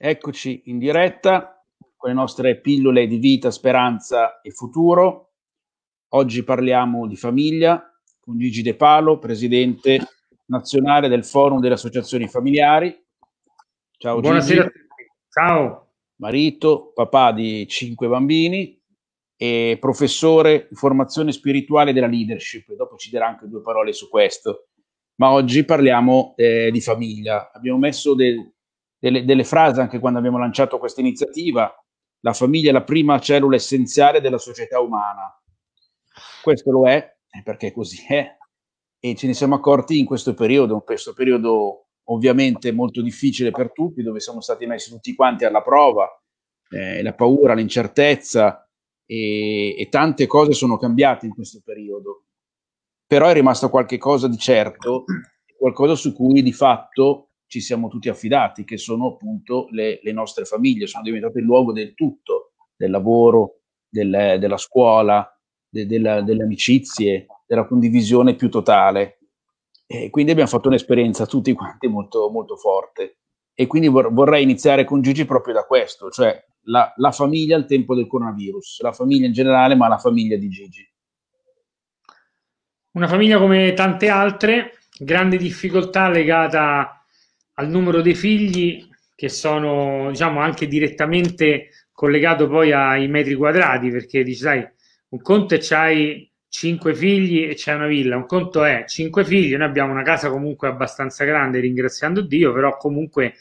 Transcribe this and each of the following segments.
Eccoci in diretta con le nostre pillole di vita, speranza e futuro. Oggi parliamo di famiglia con Gigi De Palo, presidente nazionale del Forum delle Associazioni Familiari. Ciao Buonasera. Gigi. Ciao. Marito, papà di cinque bambini e professore di formazione spirituale della leadership. Dopo ci dirà anche due parole su questo. Ma oggi parliamo eh, di famiglia. Abbiamo messo del, delle, delle frasi anche quando abbiamo lanciato questa iniziativa. La famiglia è la prima cellula essenziale della società umana. Questo lo è, perché così è, e ce ne siamo accorti in questo periodo, questo periodo ovviamente molto difficile per tutti, dove siamo stati messi tutti quanti alla prova, eh, la paura, l'incertezza e, e, tante cose sono cambiate in questo periodo. Però è rimasto qualcosa di certo, qualcosa su cui di fatto ci siamo tutti affidati, che sono appunto le, le nostre famiglie, sono diventate il luogo del tutto, del lavoro, del, della scuola, de, della, delle amicizie, della condivisione più totale. E quindi abbiamo fatto un'esperienza tutti quanti molto, molto forte. E quindi vor, vorrei iniziare con Gigi proprio da questo, cioè la, la famiglia al tempo del coronavirus, la famiglia in generale, ma la famiglia di Gigi. Una famiglia come tante altre, grande difficoltà legata a al numero dei figli che sono diciamo anche direttamente collegato poi ai metri quadrati perché dici sai un conto è c'hai cinque figli e c'è una villa un conto è cinque figli noi abbiamo una casa comunque abbastanza grande ringraziando Dio però comunque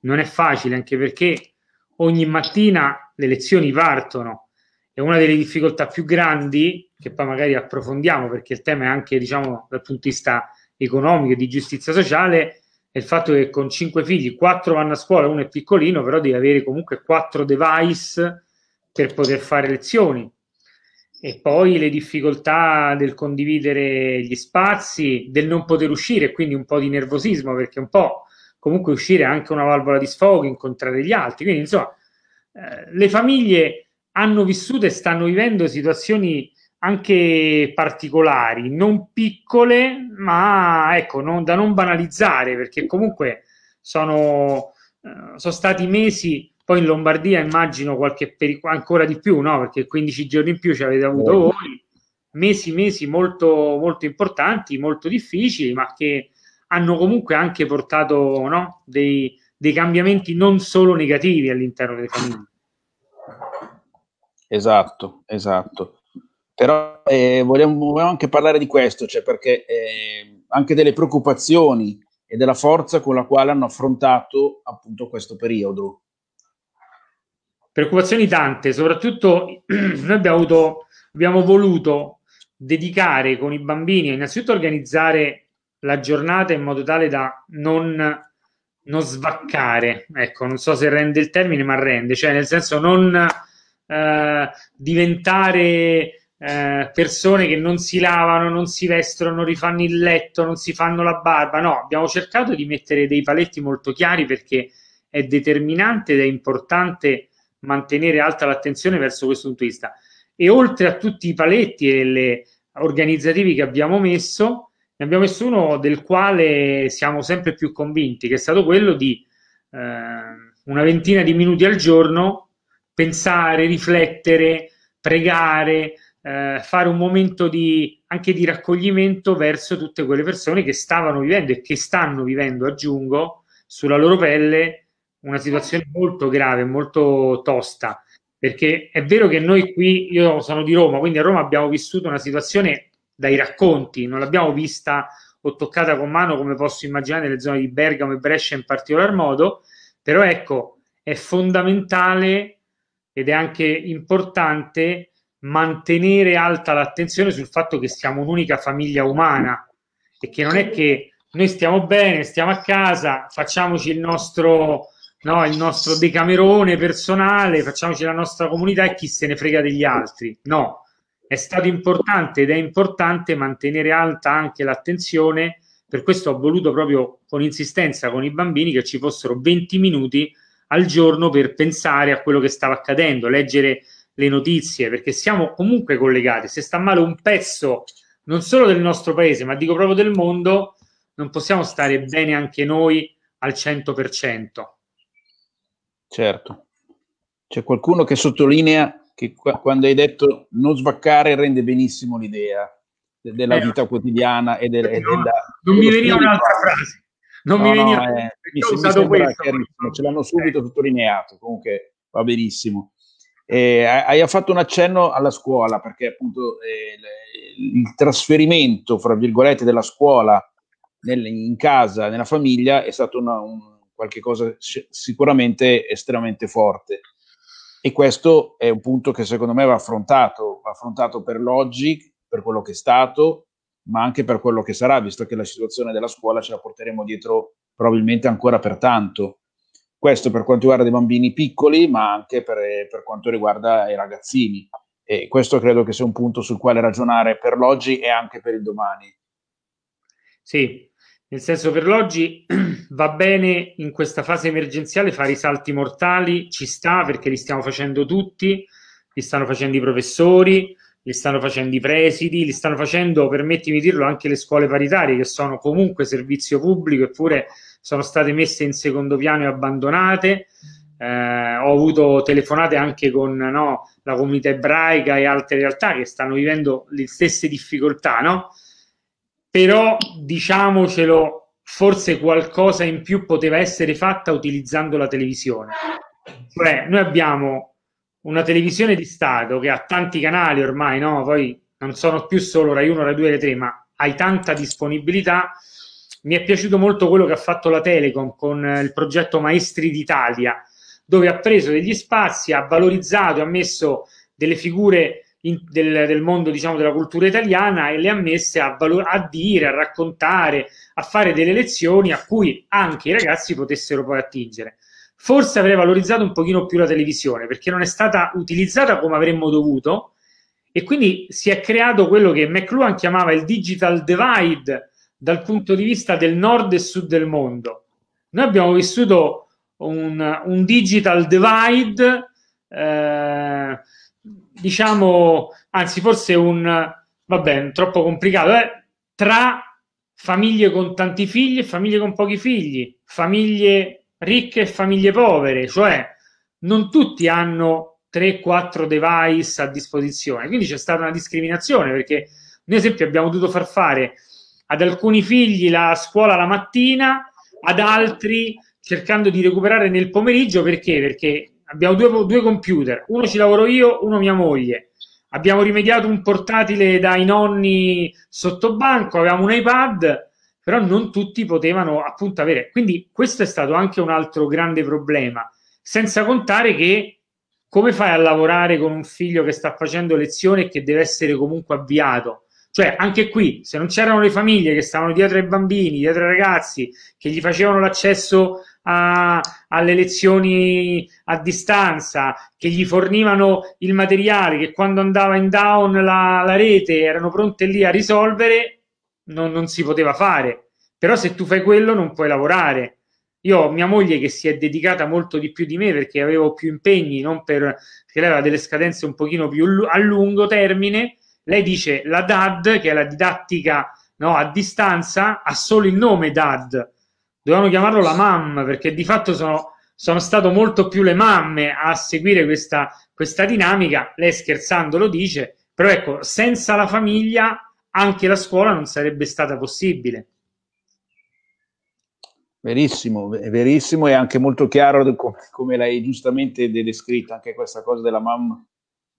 non è facile anche perché ogni mattina le lezioni partono e una delle difficoltà più grandi che poi magari approfondiamo perché il tema è anche diciamo dal punto di vista economico e di giustizia sociale il fatto che con cinque figli, quattro vanno a scuola, uno è piccolino, però devi avere comunque quattro device per poter fare lezioni. E poi le difficoltà del condividere gli spazi, del non poter uscire, quindi un po' di nervosismo, perché un po' comunque uscire è anche una valvola di sfogo, incontrare gli altri. Quindi, insomma, eh, le famiglie hanno vissuto e stanno vivendo situazioni anche particolari, non piccole, ma ecco, non, da non banalizzare, perché comunque sono, eh, sono stati mesi, poi in Lombardia immagino qualche pericolo ancora di più, no? perché 15 giorni in più ci avete avuto oh. voi, mesi, mesi molto, molto importanti, molto difficili, ma che hanno comunque anche portato no? dei, dei cambiamenti non solo negativi all'interno delle famiglie. Esatto, esatto. Però eh, vogliamo, vogliamo, anche parlare di questo, cioè perché eh, anche delle preoccupazioni e della forza con la quale hanno affrontato appunto questo periodo. Preoccupazioni tante, soprattutto noi abbiamo, avuto, abbiamo voluto dedicare con i bambini, innanzitutto organizzare la giornata in modo tale da non non svaccare, ecco, non so se rende il termine, ma rende, cioè nel senso non eh, diventare eh, persone che non si lavano, non si vestono, non rifanno il letto, non si fanno la barba. No, abbiamo cercato di mettere dei paletti molto chiari perché è determinante ed è importante mantenere alta l'attenzione verso questo punto di vista. E oltre a tutti i paletti e le organizzativi che abbiamo messo, ne abbiamo messo uno del quale siamo sempre più convinti, che è stato quello di eh, una ventina di minuti al giorno pensare, riflettere, pregare, eh, fare un momento di, anche di raccoglimento verso tutte quelle persone che stavano vivendo e che stanno vivendo, aggiungo, sulla loro pelle una situazione molto grave, molto tosta. Perché è vero che noi qui, io sono di Roma, quindi a Roma abbiamo vissuto una situazione dai racconti, non l'abbiamo vista o toccata con mano come posso immaginare nelle zone di Bergamo e Brescia in particolar modo, però ecco, è fondamentale ed è anche importante mantenere alta l'attenzione sul fatto che siamo un'unica famiglia umana e che non è che noi stiamo bene, stiamo a casa, facciamoci il nostro, no, il nostro decamerone personale, facciamoci la nostra comunità e chi se ne frega degli altri. No, è stato importante ed è importante mantenere alta anche l'attenzione. Per questo ho voluto proprio con insistenza con i bambini che ci fossero 20 minuti al giorno per pensare a quello che stava accadendo, leggere le notizie, perché siamo comunque collegati. Se sta male un pezzo, non solo del nostro paese, ma dico proprio del mondo, non possiamo stare bene anche noi al 100%. Certo. C'è qualcuno che sottolinea che qua, quando hai detto non svaccare rende benissimo l'idea della eh, vita quotidiana e del, no, della, non mi veniva un'altra frase non no, mi veniva no, eh, mi, mi questo, chiarissimo ce l'hanno subito eh. sottolineato comunque va benissimo eh, hai fatto un accenno alla scuola perché appunto eh, il trasferimento, fra virgolette, della scuola nel, in casa, nella famiglia, è stato una, un, qualcosa sicuramente estremamente forte. E questo è un punto che secondo me va affrontato, va affrontato per l'oggi, per quello che è stato, ma anche per quello che sarà, visto che la situazione della scuola ce la porteremo dietro probabilmente ancora per tanto. Questo per quanto riguarda i bambini piccoli, ma anche per, per quanto riguarda i ragazzini. E questo credo che sia un punto sul quale ragionare per l'oggi e anche per il domani. Sì, nel senso per l'oggi va bene in questa fase emergenziale fare i salti mortali, ci sta perché li stiamo facendo tutti, li stanno facendo i professori, li stanno facendo i presidi, li stanno facendo, permettimi di dirlo, anche le scuole paritarie che sono comunque servizio pubblico eppure sono state messe in secondo piano e abbandonate. Eh, ho avuto telefonate anche con no, la comunità ebraica e altre realtà che stanno vivendo le stesse difficoltà, no? Però diciamocelo, forse qualcosa in più poteva essere fatta utilizzando la televisione. Cioè, noi abbiamo una televisione di Stato che ha tanti canali ormai, no? Poi non sono più solo Rai 1, Rai 2, Rai 3, ma hai tanta disponibilità mi è piaciuto molto quello che ha fatto la Telecom con eh, il progetto Maestri d'Italia, dove ha preso degli spazi, ha valorizzato, ha messo delle figure in, del, del, mondo diciamo, della cultura italiana e le ha messe a, valor- a dire, a raccontare, a fare delle lezioni a cui anche i ragazzi potessero poi attingere. Forse avrei valorizzato un pochino più la televisione perché non è stata utilizzata come avremmo dovuto e quindi si è creato quello che McLuhan chiamava il digital divide, dal punto di vista del nord e sud del mondo. Noi abbiamo vissuto un, un digital divide, eh, diciamo, anzi forse un, vabbè, troppo complicato, eh, tra famiglie con tanti figli e famiglie con pochi figli, famiglie ricche e famiglie povere, cioè non tutti hanno 3-4 device a disposizione, quindi c'è stata una discriminazione perché noi esempio abbiamo dovuto far fare ad alcuni figli la scuola la mattina, ad altri cercando di recuperare nel pomeriggio perché? Perché abbiamo due, due computer, uno ci lavoro io, uno mia moglie. Abbiamo rimediato un portatile dai nonni sotto banco, avevamo un iPad, però non tutti potevano appunto avere. Quindi questo è stato anche un altro grande problema, senza contare che come fai a lavorare con un figlio che sta facendo lezione e che deve essere comunque avviato? Cioè, anche qui, se non c'erano le famiglie che stavano dietro ai bambini, dietro ai ragazzi, che gli facevano l'accesso a, alle lezioni a distanza, che gli fornivano il materiale, che quando andava in down la, la rete erano pronte lì a risolvere, non, non si poteva fare. Però se tu fai quello non puoi lavorare. Io mia moglie che si è dedicata molto di più di me perché avevo più impegni, non per, perché lei aveva delle scadenze un pochino più a lungo termine lei dice la DAD, che è la didattica no, a distanza, ha solo il nome DAD. Dovevano chiamarlo la MAM, perché di fatto sono, sono state molto più le mamme a seguire questa, questa dinamica. Lei scherzando lo dice, però ecco, senza la famiglia anche la scuola non sarebbe stata possibile. Verissimo, è verissimo e anche molto chiaro come, come l'hai giustamente descritto anche questa cosa della mamma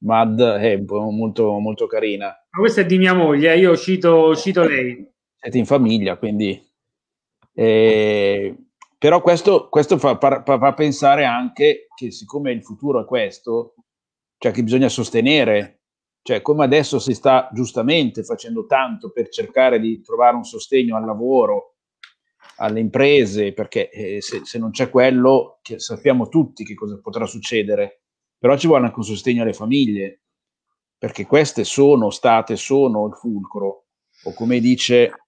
Mad è molto, molto carina. Ma questa è di mia moglie, eh, io cito, cito lei. Siete in famiglia, quindi... Eh, però questo, questo fa, fa, fa, pensare anche che siccome il futuro è questo, cioè che bisogna sostenere, cioè come adesso si sta giustamente facendo tanto per cercare di trovare un sostegno al lavoro, alle imprese, perché eh, se, se, non c'è quello sappiamo tutti che cosa potrà succedere però ci vuole anche un sostegno alle famiglie, perché queste sono state, sono il fulcro, o come dice,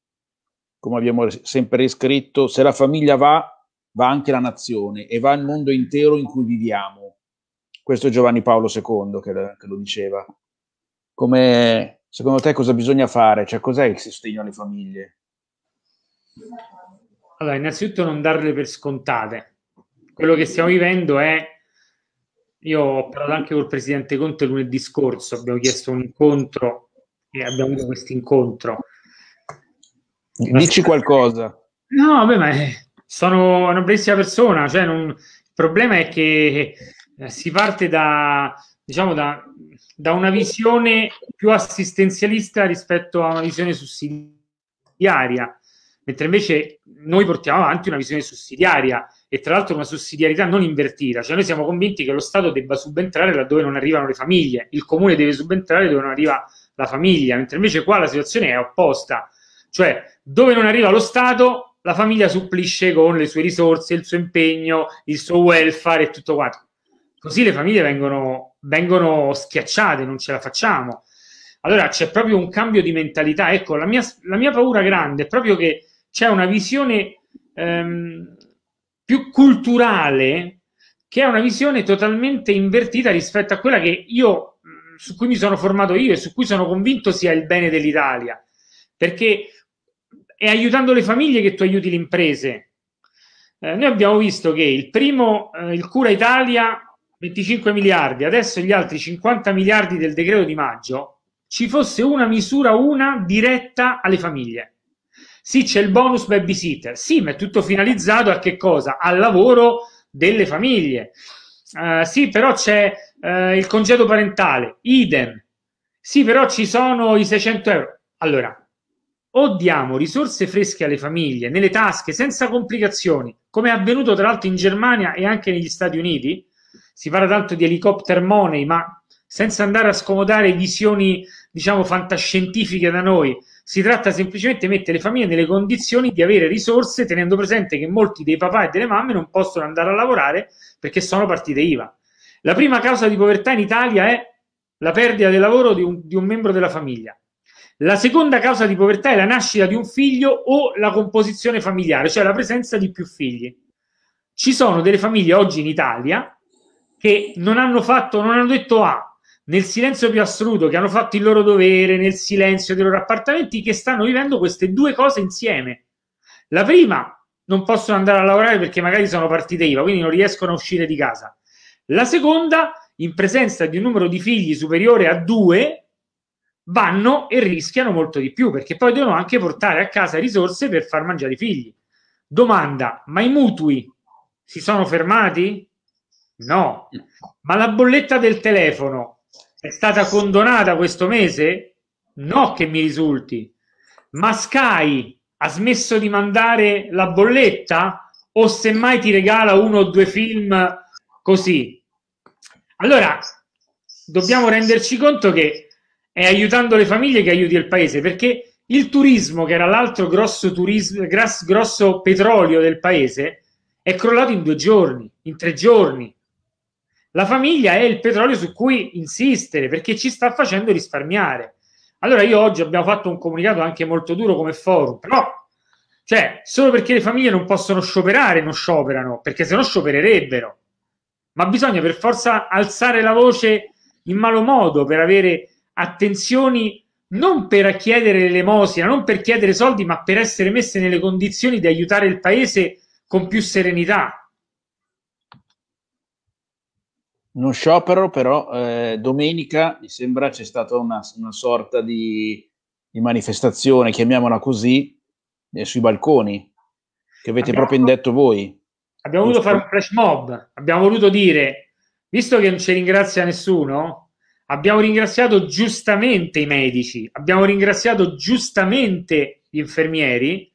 come abbiamo sempre riscritto, se la famiglia va, va anche la nazione e va il mondo intero in cui viviamo. Questo è Giovanni Paolo II che, che lo diceva. Come, secondo te cosa bisogna fare? Cioè, cos'è il sostegno alle famiglie? Allora, innanzitutto non darle per scontate. Quello che stiamo vivendo è io ho parlato anche col presidente Conte lunedì scorso, abbiamo chiesto un incontro e abbiamo avuto questo incontro. Dici qualcosa. No, vabbè, ma eh, sono una bellissima persona. Cioè non, il problema è che eh, si parte da, diciamo, da, da, una visione più assistenzialista rispetto a una visione sussidiaria, mentre invece noi portiamo avanti una visione sussidiaria e tra l'altro una sussidiarietà non invertita, cioè noi siamo convinti che lo Stato debba subentrare laddove non arrivano le famiglie, il comune deve subentrare dove non arriva la famiglia, mentre invece qua la situazione è opposta, cioè dove non arriva lo Stato la famiglia supplisce con le sue risorse, il suo impegno, il suo welfare e tutto quanto. Così le famiglie vengono, vengono schiacciate, non ce la facciamo. Allora c'è proprio un cambio di mentalità. Ecco, la mia, la mia paura grande è proprio che c'è una visione ehm, più culturale, che è una visione totalmente invertita rispetto a quella che io, mm, su cui mi sono formato io e su cui sono convinto sia il bene dell'Italia. Perché è aiutando le famiglie che tu aiuti le imprese. Eh, noi abbiamo visto che il primo, eh, il Cura Italia, 25 miliardi, adesso gli altri 50 miliardi del decreto di maggio, ci fosse una misura, una diretta alle famiglie. Sì, c'è il bonus babysitter, sì, ma è tutto finalizzato a che cosa? Al lavoro delle famiglie. Uh, sì, però c'è uh, il congedo parentale, idem. Sì, però ci sono i 600 euro. Allora, o diamo risorse fresche alle famiglie, nelle tasche, senza complicazioni, come è avvenuto tra l'altro in Germania e anche negli Stati Uniti. Si parla tanto di helicopter money, ma senza andare a scomodare visioni, diciamo, fantascientifiche da noi. Si tratta semplicemente di mettere le famiglie nelle condizioni di avere risorse, tenendo presente che molti dei papà e delle mamme non possono andare a lavorare perché sono partite IVA. La prima causa di povertà in Italia è la perdita del lavoro di un, di un membro della famiglia. La seconda causa di povertà è la nascita di un figlio o la composizione familiare, cioè la presenza di più figli. Ci sono delle famiglie oggi in Italia che non hanno fatto, non hanno detto A, ah, nel silenzio più assoluto, che hanno fatto il loro dovere nel silenzio dei loro appartamenti, che stanno vivendo queste due cose insieme. La prima, non possono andare a lavorare perché magari sono partite IVA, quindi non riescono a uscire di casa. La seconda, in presenza di un numero di figli superiore a due, vanno e rischiano molto di più, perché poi devono anche portare a casa risorse per far mangiare i figli. Domanda, ma i mutui si sono fermati? No. Ma la bolletta del telefono è stata condonata questo mese? No che mi risulti. Ma Sky ha smesso di mandare la bolletta? O semmai ti regala uno o due film così? Allora, dobbiamo renderci conto che è aiutando le famiglie che aiuti il paese, perché il turismo, che era l'altro grosso, turismo, grosso petrolio del paese, è crollato in due giorni, in tre giorni. La famiglia è il petrolio su cui insistere perché ci sta facendo risparmiare. Allora io oggi abbiamo fatto un comunicato anche molto duro come forum, però cioè solo perché le famiglie non possono scioperare non scioperano, perché se no sciopererebbero. Ma bisogna per forza alzare la voce in malo modo per avere attenzioni non per chiedere l'elemosina, non per chiedere soldi, ma per essere messe nelle condizioni di aiutare il paese con più serenità. non sciopero, però eh, domenica mi sembra c'è stata una, una sorta di, di, manifestazione, chiamiamola così, eh, sui balconi, che avete abbiamo, proprio indetto voi. Abbiamo voluto fare un flash mob, abbiamo voluto dire, visto che non ci ringrazia nessuno, abbiamo ringraziato giustamente i medici, abbiamo ringraziato giustamente gli infermieri,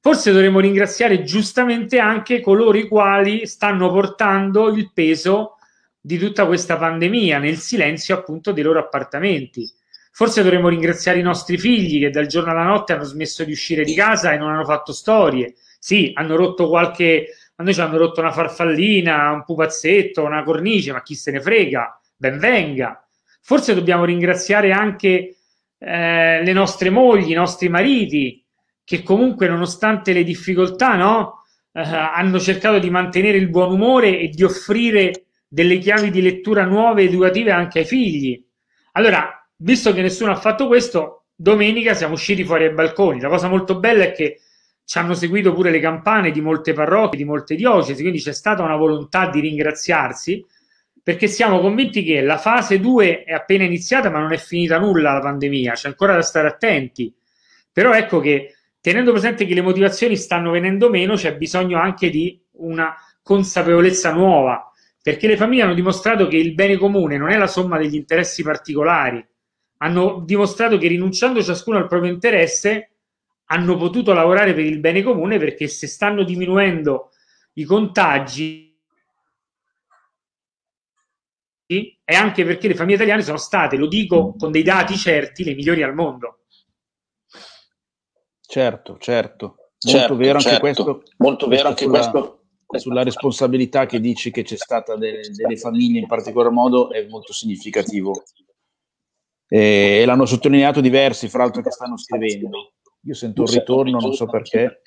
forse dovremmo ringraziare giustamente anche coloro i quali stanno portando il peso di tutta questa pandemia nel silenzio appunto dei loro appartamenti. Forse dovremmo ringraziare i nostri figli che dal giorno alla notte hanno smesso di uscire di casa e non hanno fatto storie. Sì, hanno rotto qualche, a noi ci hanno rotto una farfallina, un pupazzetto, una cornice, ma chi se ne frega, ben venga. Forse dobbiamo ringraziare anche eh, le nostre mogli, i nostri mariti, che comunque nonostante le difficoltà, no, eh, hanno cercato di mantenere il buon umore e di offrire delle chiavi di lettura nuove educative anche ai figli. Allora, visto che nessuno ha fatto questo, domenica siamo usciti fuori ai balconi. La cosa molto bella è che ci hanno seguito pure le campane di molte parrocchie, di molte diocesi, quindi c'è stata una volontà di ringraziarsi perché siamo convinti che la fase 2 è appena iniziata, ma non è finita nulla la pandemia, c'è ancora da stare attenti. Però ecco che tenendo presente che le motivazioni stanno venendo meno, c'è bisogno anche di una consapevolezza nuova perché le famiglie hanno dimostrato che il bene comune non è la somma degli interessi particolari, hanno dimostrato che rinunciando ciascuno al proprio interesse hanno potuto lavorare per il bene comune perché se stanno diminuendo i contagi è anche perché le famiglie italiane sono state, lo dico con dei dati certi, le migliori al mondo. Certo, certo. certo molto vero certo. anche questo. Molto vero anche sulla... questo Ecco, sulla responsabilità che dici che c'è stata delle, delle famiglie in particolar modo è molto significativo. E, e l'hanno sottolineato diversi, fra l'altro, che stanno scrivendo. Io sento un ritorno, non so perché.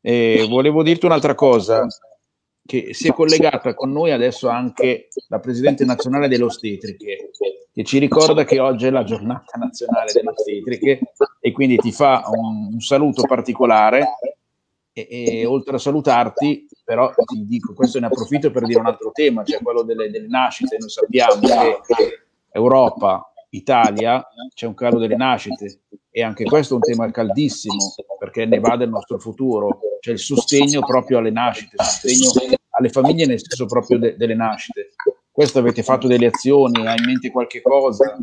E volevo dirti un'altra cosa, che si è collegata con noi adesso anche la Presidente Nazionale delle Ostetriche, che ci ricorda che oggi è la giornata nazionale delle ostetriche e quindi ti fa un, un saluto particolare e, e, oltre a salutarti, però ti dico, questo ne approfitto per dire un altro tema, cioè quello delle, delle nascite. Noi sappiamo che Europa, Italia, c'è un calo delle nascite e anche questo è un tema caldissimo perché ne va del nostro futuro, cioè il sostegno proprio alle nascite, il sostegno alle famiglie nel senso proprio de- delle nascite. Questo avete fatto delle azioni, hai in mente qualche cosa?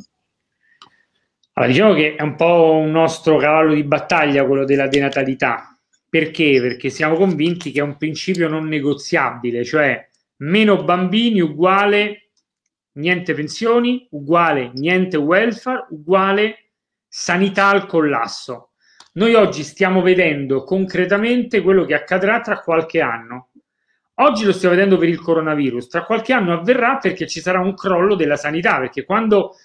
Allora, diciamo che è un po' un nostro cavallo di battaglia quello della denatalità, perché? Perché siamo convinti che è un principio non negoziabile, cioè meno bambini uguale niente pensioni, uguale niente welfare, uguale sanità al collasso. Noi oggi stiamo vedendo concretamente quello che accadrà tra qualche anno. Oggi lo stiamo vedendo per il coronavirus, tra qualche anno avverrà perché ci sarà un crollo della sanità, perché quando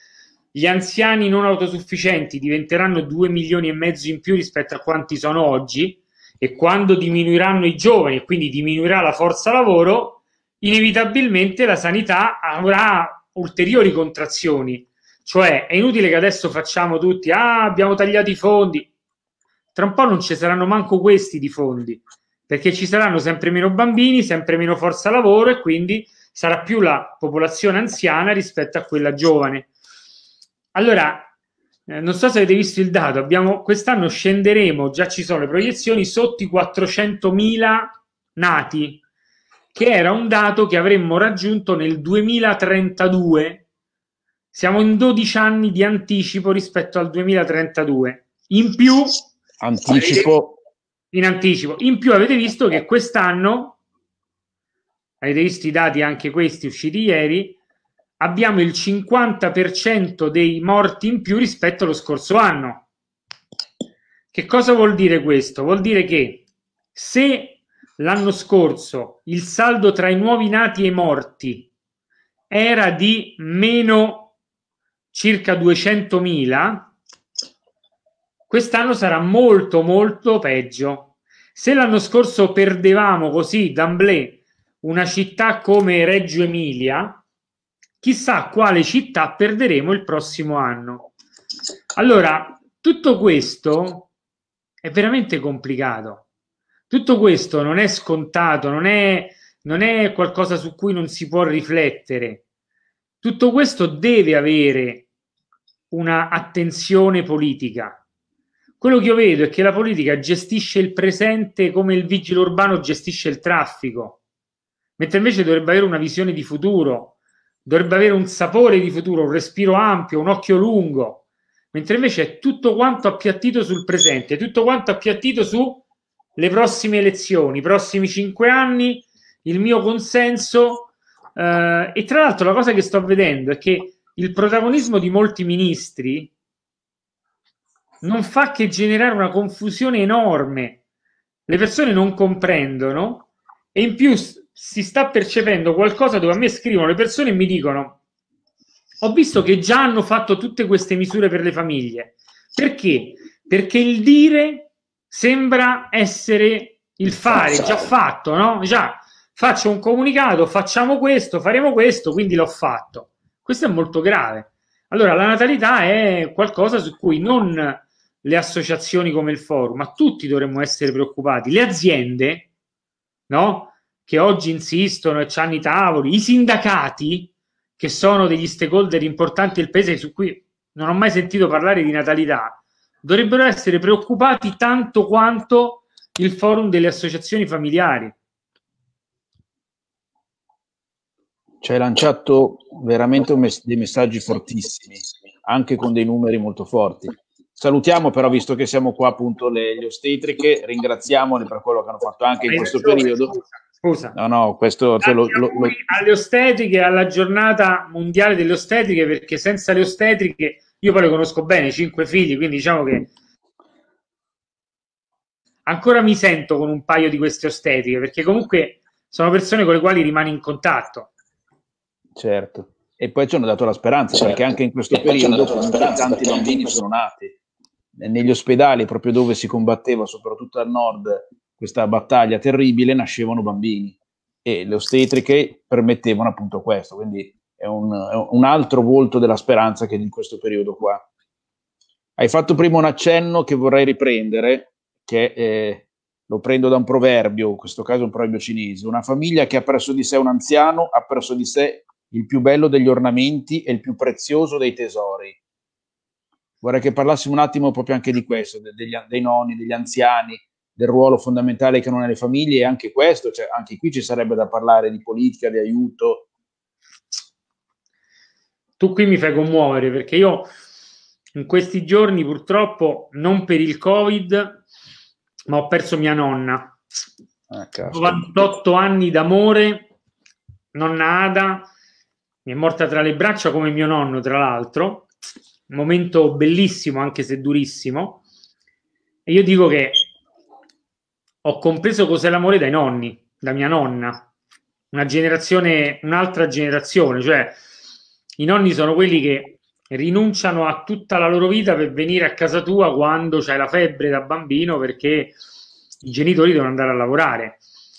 gli anziani non autosufficienti diventeranno 2 milioni e mezzo in più rispetto a quanti sono oggi, e quando diminuiranno i giovani e quindi diminuirà la forza lavoro, inevitabilmente la sanità avrà ulteriori contrazioni. Cioè è inutile che adesso facciamo tutti, ah abbiamo tagliato i fondi, tra un po' non ci saranno manco questi di fondi, perché ci saranno sempre meno bambini, sempre meno forza lavoro e quindi sarà più la popolazione anziana rispetto a quella giovane. Allora, eh, non so se avete visto il dato, abbiamo, quest'anno scenderemo, già ci sono le proiezioni, sotto i 400.000 nati, che era un dato che avremmo raggiunto nel 2032. Siamo in 12 anni di anticipo rispetto al 2032. In più... Anticipo. In anticipo. In più avete visto che quest'anno, avete visto i dati anche questi usciti ieri, abbiamo il 50% dei morti in più rispetto allo scorso anno. Che cosa vuol dire questo? Vuol dire che se l'anno scorso il saldo tra i nuovi nati e i morti era di meno circa 200.000, quest'anno sarà molto molto peggio. Se l'anno scorso perdevamo così d'amblè una città come Reggio Emilia, Chissà quale città perderemo il prossimo anno. Allora, tutto questo è veramente complicato. Tutto questo non è scontato, non è, non è qualcosa su cui non si può riflettere. Tutto questo deve avere una attenzione politica. Quello che io vedo è che la politica gestisce il presente come il vigile urbano gestisce il traffico, mentre invece dovrebbe avere una visione di futuro, dovrebbe avere un sapore di futuro, un respiro ampio, un occhio lungo, mentre invece è tutto quanto appiattito sul presente, tutto quanto appiattito sulle prossime elezioni, i prossimi cinque anni, il mio consenso. Eh, e tra l'altro la cosa che sto vedendo è che il protagonismo di molti ministri non fa che generare una confusione enorme. Le persone non comprendono e in più si sta percependo qualcosa dove a me scrivono le persone e mi dicono ho visto che già hanno fatto tutte queste misure per le famiglie. Perché? Perché il dire sembra essere il fare, già fatto, no? Già, faccio un comunicato, facciamo questo, faremo questo, quindi l'ho fatto. Questo è molto grave. Allora, la natalità è qualcosa su cui non le associazioni come il forum, ma tutti dovremmo essere preoccupati. Le aziende, no? che oggi insistono e hanno i tavoli, i sindacati, che sono degli stakeholder importanti del paese su cui non ho mai sentito parlare di natalità, dovrebbero essere preoccupati tanto quanto il forum delle associazioni familiari. Ci hai lanciato veramente mess- dei messaggi fortissimi, anche con dei numeri molto forti. Salutiamo però, visto che siamo qua appunto le, le ostetriche, ringraziamole per quello che hanno fatto anche in questo periodo. Scusa. No, no, questo te lo, lo, lo... Alle ostetriche, alla giornata mondiale delle ostetriche, perché senza le ostetriche io poi le conosco bene, cinque figli, quindi diciamo che ancora mi sento con un paio di queste ostetriche, perché comunque sono persone con le quali rimani in contatto. Certo. E poi ci hanno dato la speranza, certo. perché anche in questo e periodo tanti bambini sono nati negli ospedali, proprio dove si combatteva, soprattutto al nord, questa battaglia terribile, nascevano bambini e le ostetriche permettevano appunto questo, quindi è un, è un altro volto della speranza che in questo periodo qua. Hai fatto prima un accenno che vorrei riprendere, che eh, lo prendo da un proverbio, in questo caso un proverbio cinese, una famiglia che ha perso di sé un anziano ha perso di sé il più bello degli ornamenti e il più prezioso dei tesori. Vorrei che parlassimo un attimo proprio anche di questo, degli, dei nonni, degli anziani, del ruolo fondamentale che non ha le famiglie e anche questo, cioè anche qui ci sarebbe da parlare di politica, di aiuto. Tu qui mi fai commuovere perché io in questi giorni purtroppo non per il Covid, ma ho perso mia nonna. Ah, 98 anni d'amore, nonna Ada, mi è morta tra le braccia come mio nonno, tra l'altro. Un momento bellissimo, anche se durissimo. E io dico che ho compreso cos'è l'amore dai nonni, da mia nonna, una generazione, un'altra generazione, cioè i nonni sono quelli che rinunciano a tutta la loro vita per venire a casa tua quando c'è la febbre da bambino perché i genitori devono andare a lavorare,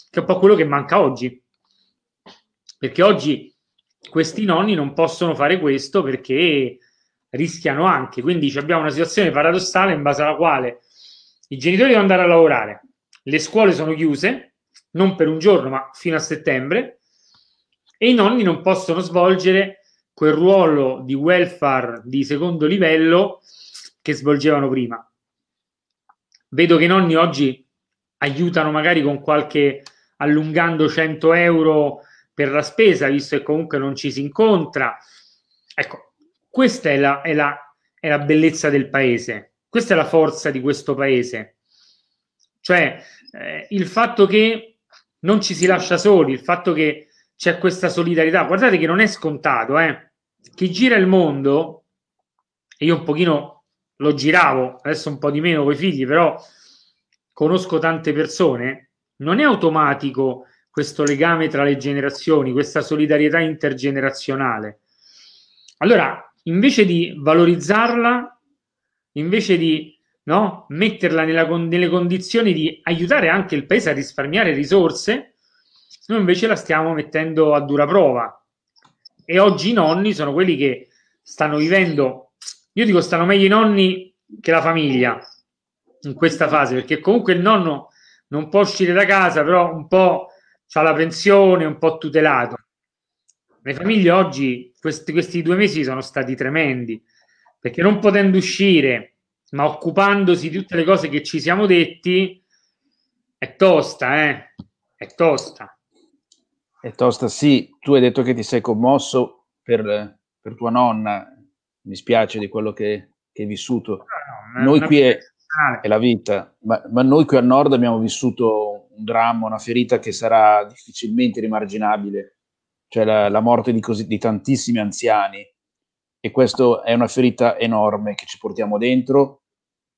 che è un po' quello che manca oggi, perché oggi questi nonni non possono fare questo perché rischiano anche, quindi abbiamo una situazione paradossale in base alla quale i genitori devono andare a lavorare, le scuole sono chiuse, non per un giorno, ma fino a settembre, e i nonni non possono svolgere quel ruolo di welfare di secondo livello che svolgevano prima. Vedo che i nonni oggi aiutano magari con qualche allungando 100 euro per la spesa, visto che comunque non ci si incontra. Ecco, questa è la, è la, è la bellezza del paese, questa è la forza di questo paese cioè, eh, il fatto che non ci si lascia soli, il fatto che c'è questa solidarietà, guardate che non è scontato, eh. Chi gira il mondo, e io un pochino lo giravo, adesso un po' di meno con i figli, però conosco tante persone, non è automatico questo legame tra le generazioni, questa solidarietà intergenerazionale. Allora, invece di valorizzarla, invece di no? metterla con- nelle condizioni di aiutare anche il paese a risparmiare risorse, noi invece la stiamo mettendo a dura prova. E oggi i nonni sono quelli che stanno vivendo, io dico stanno meglio i nonni che la famiglia in questa fase, perché comunque il nonno non può uscire da casa, però un po' ha la pensione, un po' tutelato. Le famiglie oggi, questi, questi due mesi sono stati tremendi, perché non potendo uscire, ma occupandosi di tutte le cose che ci siamo detti, è tosta, eh? È tosta. È tosta, sì. Tu hai detto che ti sei commosso per, per tua nonna. Mi spiace di quello che, che hai vissuto. No, no, noi qui è, è, la vita, ma, ma noi qui al nord abbiamo vissuto un dramma, una ferita che sarà difficilmente rimarginabile. Cioè la, la morte di, così, di tantissimi anziani e questa è una ferita enorme che ci portiamo dentro,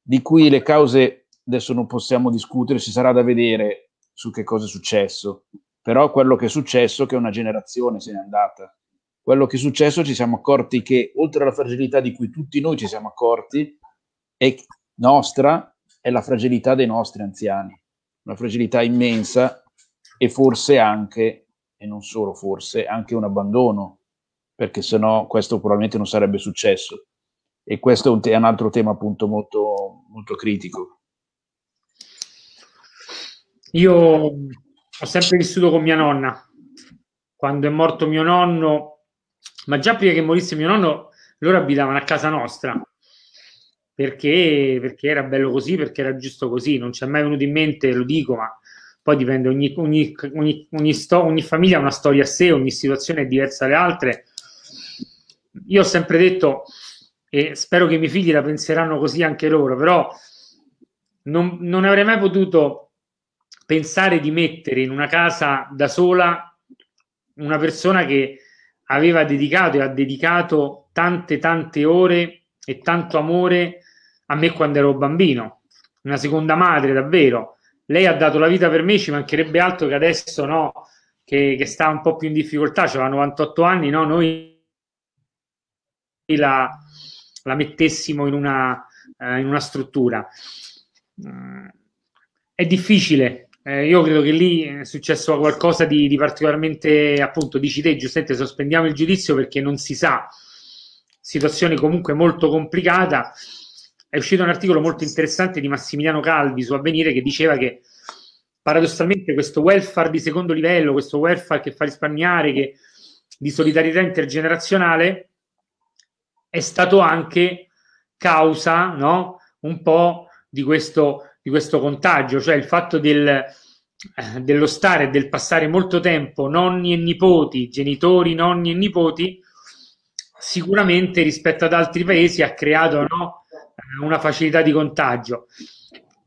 di cui le cause adesso non possiamo discutere, ci sarà da vedere su che cosa è successo, però quello che è successo è che una generazione se n'è andata. Quello che è successo ci siamo accorti che oltre alla fragilità di cui tutti noi ci siamo accorti, è nostra è la fragilità dei nostri anziani, una fragilità immensa e forse anche, e non solo forse, anche un abbandono perché sennò questo probabilmente non sarebbe successo. E questo è un, te- un altro tema appunto molto, molto critico. Io ho sempre vissuto con mia nonna. Quando è morto mio nonno, ma già prima che morisse mio nonno, loro abitavano a casa nostra. Perché, perché era bello così, perché era giusto così. Non ci è mai venuto in mente, lo dico, ma poi dipende, ogni, ogni, ogni, ogni, sto, ogni famiglia ha una storia a sé, ogni situazione è diversa dalle altre io ho sempre detto, e spero che i miei figli la penseranno così anche loro, però non, non avrei mai potuto pensare di mettere in una casa da sola una persona che aveva dedicato e ha dedicato tante tante ore e tanto amore a me quando ero bambino, una seconda madre davvero. Lei ha dato la vita per me, ci mancherebbe altro che adesso no, che, che sta un po' più in difficoltà, aveva 98 anni, no, noi la, la mettessimo in una, eh, in una struttura. Mm. È difficile, eh, io credo che lì eh, è successo qualcosa di, di particolarmente, appunto, dici te giustamente, sospendiamo il giudizio perché non si sa, situazione comunque molto complicata. È uscito un articolo molto interessante di Massimiliano Calvi su Avvenire che diceva che paradossalmente questo welfare di secondo livello, questo welfare che fa risparmiare, che, di solidarietà intergenerazionale, è stato anche causa no? un po' di questo, di questo contagio, cioè il fatto del, eh, dello stare, e del passare molto tempo nonni e nipoti, genitori, nonni e nipoti, sicuramente rispetto ad altri paesi ha creato no? Eh, una facilità di contagio.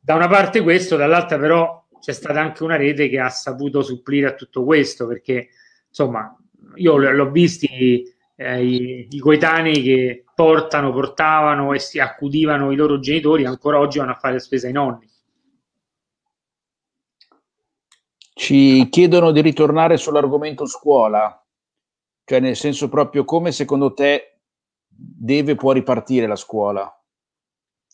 Da una parte questo, dall'altra però c'è stata anche una rete che ha saputo supplire a tutto questo perché insomma io l'ho visti eh, i, i coetanei che portano, portavano e si accudivano i loro genitori ancora oggi vanno a fare spesa ai nonni. Ci chiedono di ritornare sull'argomento scuola, cioè nel senso proprio come secondo te deve può ripartire la scuola,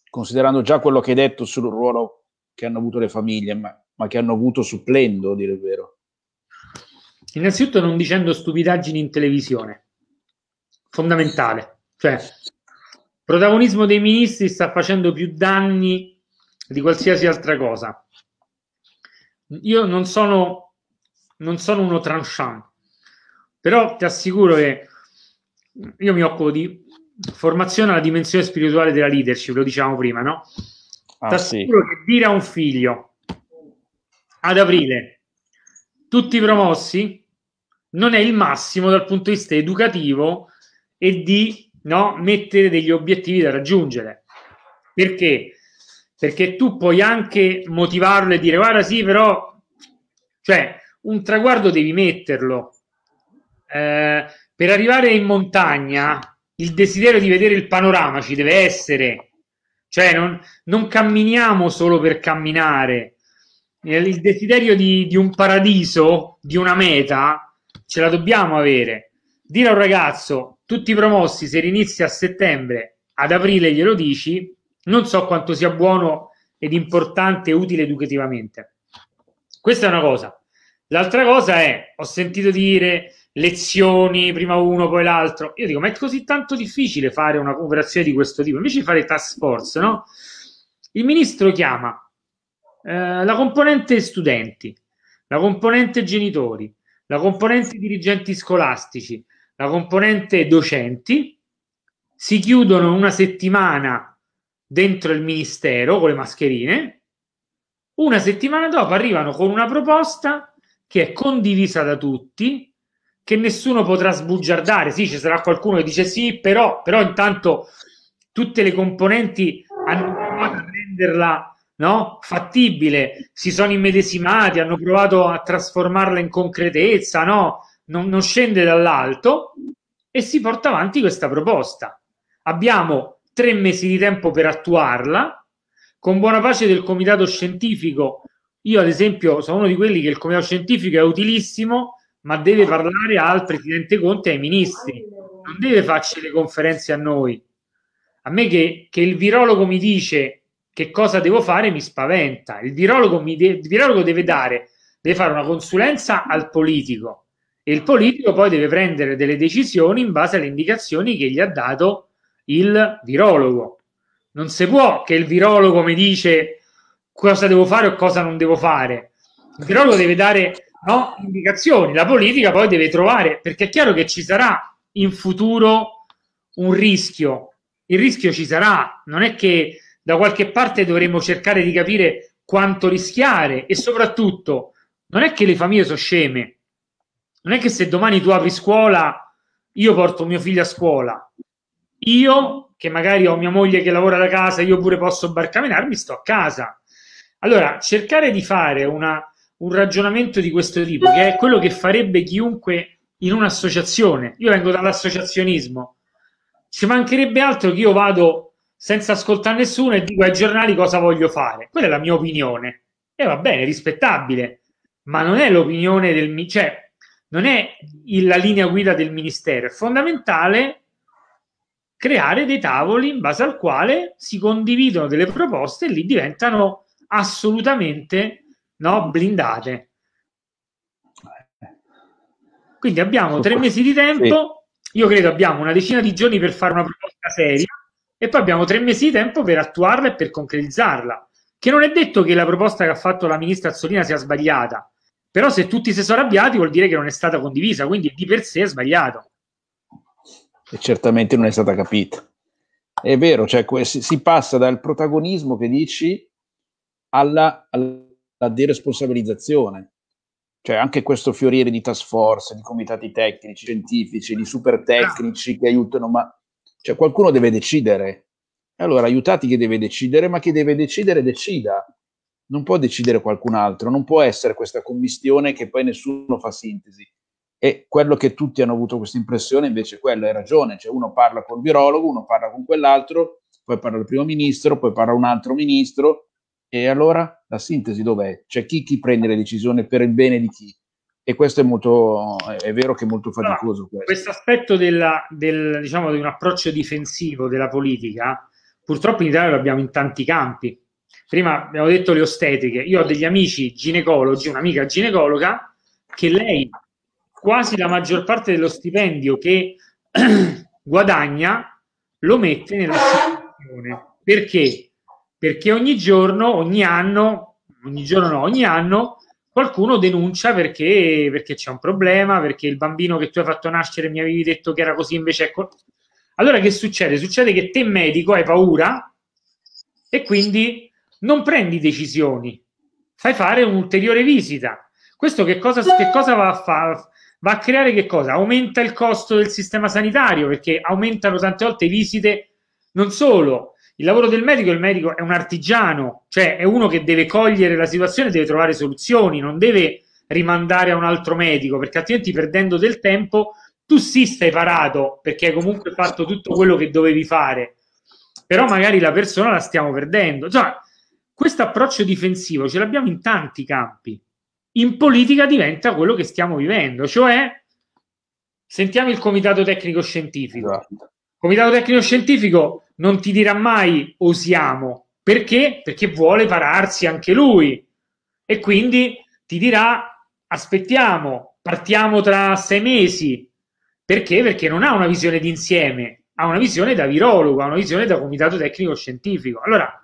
considerando già quello che hai detto sul ruolo che hanno avuto le famiglie, ma, ma che hanno avuto supplendo, a dire il vero. Innanzitutto non dicendo stupidaggini in televisione, fondamentale. Cioè, il protagonismo dei ministri sta facendo più danni di qualsiasi altra cosa. Io non sono, non sono uno tranchant, però ti assicuro che io mi occupo di formazione alla dimensione spirituale della leadership, lo dicevamo prima, no? Ah, ti assicuro sì. che dire a un figlio ad aprile tutti promossi non è il massimo dal punto di vista educativo e di no, mettere degli obiettivi da raggiungere. Perché? Perché tu puoi anche motivarlo e dire guarda sì, però, cioè, un traguardo devi metterlo. Eh, per arrivare in montagna, il desiderio di vedere il panorama ci deve essere. Cioè, non, non camminiamo solo per camminare. Eh, il desiderio di, di un paradiso, di una meta, ce la dobbiamo avere. Dire a un ragazzo, tutti i promossi, se rinizi a settembre, ad aprile glielo dici, non so quanto sia buono ed importante e utile educativamente. Questa è una cosa. L'altra cosa è, ho sentito dire lezioni, prima uno, poi l'altro. Io dico, ma è così tanto difficile fare una cooperazione di questo tipo? Invece di fare task force, no? Il ministro chiama eh, la componente studenti, la componente genitori, la componente dirigenti scolastici, la componente docenti, si chiudono una settimana dentro il ministero con le mascherine, una settimana dopo arrivano con una proposta che è condivisa da tutti, che nessuno potrà sbugiardare. Sì, ci sarà qualcuno che dice sì, però, però intanto tutte le componenti hanno provato a renderla no? fattibile, si sono immedesimati, hanno provato a trasformarla in concretezza, no? non, non scende dall'alto e si porta avanti questa proposta. Abbiamo tre mesi di tempo per attuarla, con buona pace del comitato scientifico. Io, ad esempio, sono uno di quelli che il comitato scientifico è utilissimo, ma deve parlare al presidente Conte e ai ministri, non deve farci le conferenze a noi. A me che, che il virologo mi dice che cosa devo fare mi spaventa. Il virologo, mi de- il virologo deve dare, deve fare una consulenza al politico e il politico poi deve prendere delle decisioni in base alle indicazioni che gli ha dato il virologo. Non si può che il virologo mi dice cosa devo fare o cosa non devo fare. Il virologo deve dare no, indicazioni, la politica poi deve trovare, perché è chiaro che ci sarà in futuro un rischio. Il rischio ci sarà, non è che da qualche parte dovremo cercare di capire quanto rischiare e soprattutto non è che le famiglie sono sceme, non è che se domani tu apri scuola, io porto mio figlio a scuola, io che magari ho mia moglie che lavora da casa, io pure posso barcamenarmi, sto a casa. Allora, cercare di fare una, un ragionamento di questo tipo, che è quello che farebbe chiunque in un'associazione. Io vengo dall'associazionismo, ci mancherebbe altro che io vado senza ascoltare nessuno e dico ai giornali cosa voglio fare. Quella è la mia opinione. E va bene, rispettabile, ma non è l'opinione del... Cioè, non è la linea guida del ministero, è fondamentale creare dei tavoli in base al quale si condividono delle proposte e lì diventano assolutamente no, blindate. Quindi abbiamo tre mesi di tempo, io credo abbiamo una decina di giorni per fare una proposta seria e poi abbiamo tre mesi di tempo per attuarla e per concretizzarla. Che non è detto che la proposta che ha fatto la ministra Azzolina sia sbagliata, però se tutti si sono arrabbiati vuol dire che non è stata condivisa, quindi di per sé è sbagliato. E certamente non è stata capita. È vero, cioè, si passa dal protagonismo che dici alla, alla deresponsabilizzazione. Cioè anche questo fiorire di task force, di comitati tecnici, scientifici, di super tecnici che aiutano, ma cioè, qualcuno deve decidere. Allora aiutati chi deve decidere, ma chi deve decidere decida non può decidere qualcun altro, non può essere questa commistione che poi nessuno fa sintesi. E quello che tutti hanno avuto questa impressione invece è quello, hai ragione, cioè uno parla col virologo, uno parla con quell'altro, poi parla il primo ministro, poi parla un altro ministro, e allora la sintesi dov'è? C'è cioè chi, chi prende le decisioni per il bene di chi? E questo è molto, è vero che è molto faticoso. Allora, questo aspetto della, del, diciamo, di un approccio difensivo della politica, purtroppo in Italia lo abbiamo in tanti campi, prima abbiamo detto le ostetiche, io ho degli amici ginecologi, un'amica ginecologa, che lei quasi la maggior parte dello stipendio che guadagna lo mette nell'assicurazione. Ah. Perché? Perché ogni giorno, ogni anno, ogni giorno no, ogni anno qualcuno denuncia perché, perché c'è un problema, perché il bambino che tu hai fatto nascere mi avevi detto che era così, invece è così. Ecco. Allora che succede? Succede che te medico hai paura e quindi non prendi decisioni, fai fare un'ulteriore visita. Questo che cosa, che cosa va a fare? Va a creare che cosa? Aumenta il costo del sistema sanitario perché aumentano tante volte le visite, non solo. Il lavoro del medico, il medico è un artigiano, cioè è uno che deve cogliere la situazione, deve trovare soluzioni, non deve rimandare a un altro medico, perché altrimenti perdendo del tempo tu sì stai parato, perché hai comunque fatto tutto quello che dovevi fare, però magari la persona la stiamo perdendo. Insomma, questo approccio difensivo ce l'abbiamo in tanti campi. In politica diventa quello che stiamo vivendo, cioè sentiamo il comitato tecnico scientifico. Il esatto. Comitato tecnico scientifico non ti dirà mai osiamo, perché? Perché vuole pararsi anche lui e quindi ti dirà aspettiamo, partiamo tra sei mesi. Perché? Perché non ha una visione d'insieme, ha una visione da virologo, ha una visione da comitato tecnico scientifico. Allora,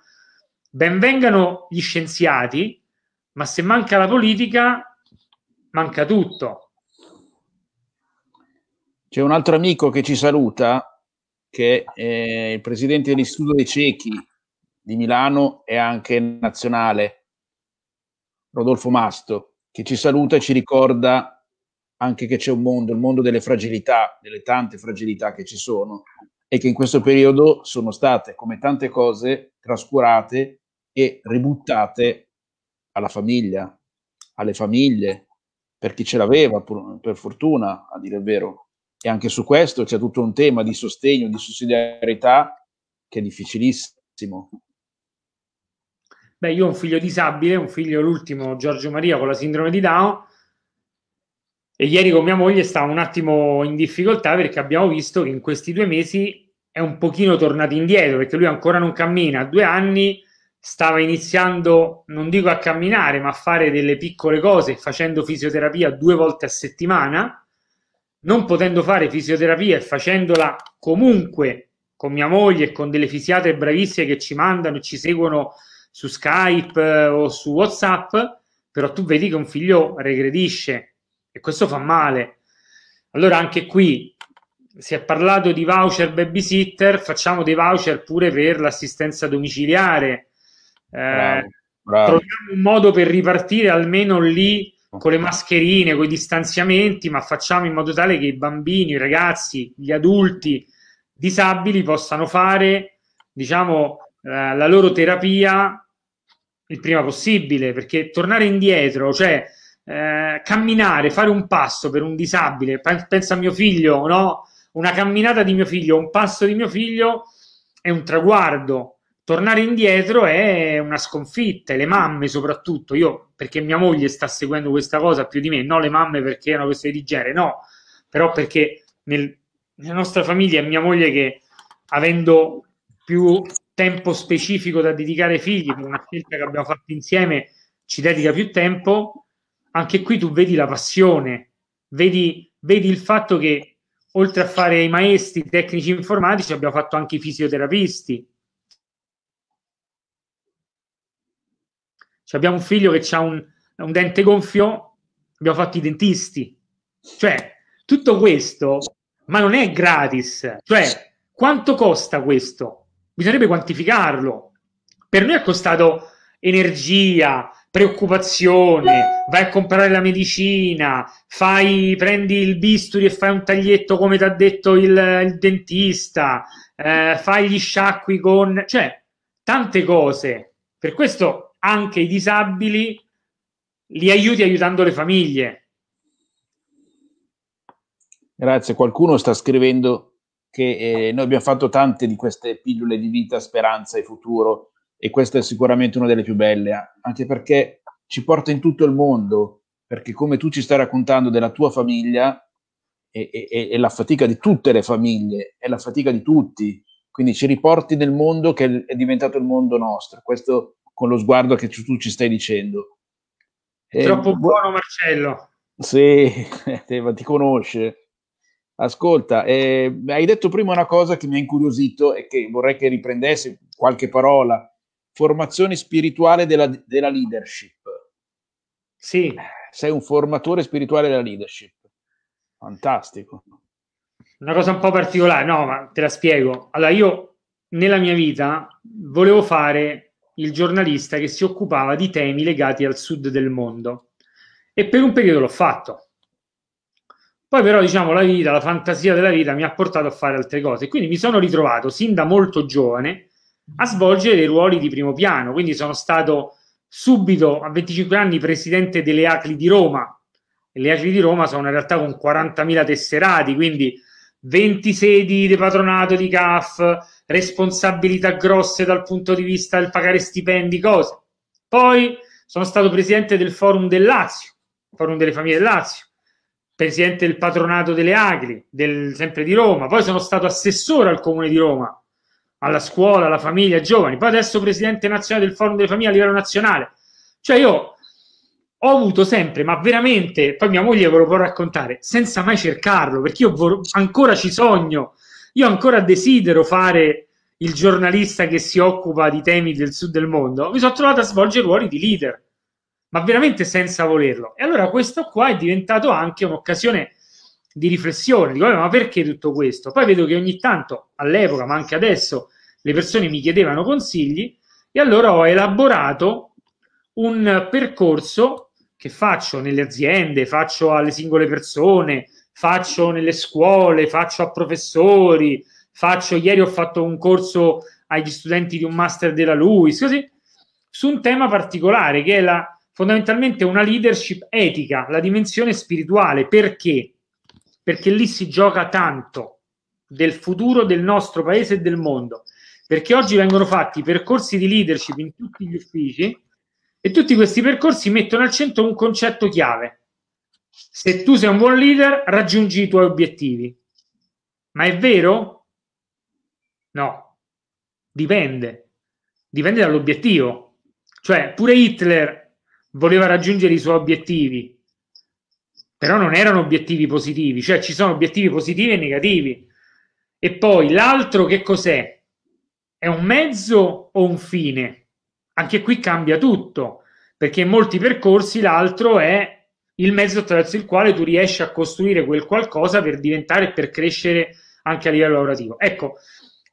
benvengano gli scienziati, ma se manca la politica, manca tutto. C'è un altro amico che ci saluta, che è il presidente dell'Istituto dei Ciechi di Milano e anche nazionale, Rodolfo Masto, che ci saluta e ci ricorda anche che c'è un mondo, il mondo delle fragilità, delle tante fragilità che ci sono e che in questo periodo sono state, come tante cose, trascurate e ributtate alla famiglia, alle famiglie, per chi ce l'aveva, per fortuna, a dire il vero. E anche su questo c'è tutto un tema di sostegno, di sussidiarietà, che è difficilissimo. Beh, io ho un figlio disabile, un figlio l'ultimo, Giorgio Maria, con la sindrome di Down, e ieri con mia moglie stavo un attimo in difficoltà perché abbiamo visto che in questi due mesi è un pochino tornato indietro, perché lui ancora non cammina, a due anni stava iniziando, non dico a camminare, ma a fare delle piccole cose, facendo fisioterapia due volte a settimana, non potendo fare fisioterapia e facendola comunque con mia moglie e con delle fisiate bravissime che ci mandano e ci seguono su Skype eh, o su WhatsApp, però tu vedi che un figlio regredisce e questo fa male. Allora anche qui si è parlato di voucher babysitter, facciamo dei voucher pure per l'assistenza domiciliare, eh, bravo, Troviamo un modo per ripartire almeno lì con le mascherine, con i distanziamenti, ma facciamo in modo tale che i bambini, i ragazzi, gli adulti disabili possano fare, diciamo, eh, la loro terapia il prima possibile, perché tornare indietro, cioè eh, camminare, fare un passo per un disabile, pensa a mio figlio, no? Una camminata di mio figlio, un passo di mio figlio è un traguardo, tornare indietro è una sconfitta, e le mamme soprattutto, io perché mia moglie sta seguendo questa cosa più di me, no le mamme perché è una questione di genere, no, però perché nel, nella nostra famiglia è mia moglie che avendo più tempo specifico da dedicare ai figli, per una scelta che abbiamo fatto insieme, ci dedica più tempo, anche qui tu vedi la passione, vedi, vedi il fatto che oltre a fare i maestri tecnici informatici abbiamo fatto anche i fisioterapisti, Se cioè, abbiamo un figlio che ha un, un dente gonfio, abbiamo fatto i dentisti. Cioè, tutto questo, ma non è gratis. Cioè, quanto costa questo? Bisognerebbe quantificarlo. Per noi è costato energia, preoccupazione, vai a comprare la medicina, fai, prendi il bisturi e fai un taglietto come ti ha detto il, il dentista, eh, fai gli sciacqui con... cioè, tante cose. Per questo anche i disabili li aiuti aiutando le famiglie. Grazie, qualcuno sta scrivendo che eh, noi abbiamo fatto tante di queste pillole di vita, speranza e futuro e questa è sicuramente una delle più belle, anche perché ci porta in tutto il mondo, perché come tu ci stai raccontando della tua famiglia, è, è, è la fatica di tutte le famiglie, è la fatica di tutti, quindi ci riporti nel mondo che è diventato il mondo nostro. Questo con lo sguardo che tu ci stai dicendo. È eh, troppo eh, buono Marcello. Sì, ti conosce. Ascolta, eh, hai detto prima una cosa che mi ha incuriosito e che vorrei che riprendessi qualche parola. Formazione spirituale della, della leadership. Sì. Sei un formatore spirituale della leadership. Fantastico. Una cosa un po' particolare, no, ma te la spiego. Allora, io nella mia vita volevo fare il giornalista che si occupava di temi legati al sud del mondo. E per un periodo l'ho fatto. Poi però, diciamo, la vita, la fantasia della vita mi ha portato a fare altre cose. Quindi mi sono ritrovato, sin da molto giovane, a svolgere dei ruoli di primo piano. Quindi sono stato subito, a 25 anni, presidente delle ACLI di Roma. E le ACLI di Roma sono in realtà con 40.000 tesserati, quindi 20 sedi di patronato di CAF, responsabilità grosse dal punto di vista del pagare stipendi, cose. Poi sono stato presidente del forum del Lazio, forum delle famiglie del Lazio, presidente del patronato delle Agri, del, sempre di Roma, poi sono stato assessore al comune di Roma, alla scuola, alla famiglia, giovani, poi adesso presidente nazionale del forum delle famiglie a livello nazionale. Cioè io ho avuto sempre, ma veramente, poi mia moglie ve lo può raccontare, senza mai cercarlo, perché io ancora ci sogno, io ancora desidero fare il giornalista che si occupa di temi del sud del mondo. Mi sono trovato a svolgere ruoli di leader, ma veramente senza volerlo. E allora questo qua è diventato anche un'occasione di riflessione, dico, eh, ma perché tutto questo? Poi vedo che ogni tanto, all'epoca, ma anche adesso, le persone mi chiedevano consigli e allora ho elaborato un percorso che faccio nelle aziende, faccio alle singole persone, faccio nelle scuole, faccio a professori, faccio ieri ho fatto un corso agli studenti di un master della LUIS, così, su un tema particolare che è la, fondamentalmente una leadership etica, la dimensione spirituale. Perché? Perché lì si gioca tanto del futuro del nostro paese e del mondo. Perché oggi vengono fatti percorsi di leadership in tutti gli uffici e tutti questi percorsi mettono al centro un concetto chiave, se tu sei un buon leader raggiungi i tuoi obiettivi. Ma è vero? No, dipende, dipende dall'obiettivo. Cioè, pure Hitler voleva raggiungere i suoi obiettivi, però non erano obiettivi positivi, cioè ci sono obiettivi positivi e negativi. E poi l'altro che cos'è? È un mezzo o un fine? Anche qui cambia tutto, perché in molti percorsi l'altro è il mezzo attraverso il quale tu riesci a costruire quel qualcosa per diventare e per crescere anche a livello lavorativo. Ecco,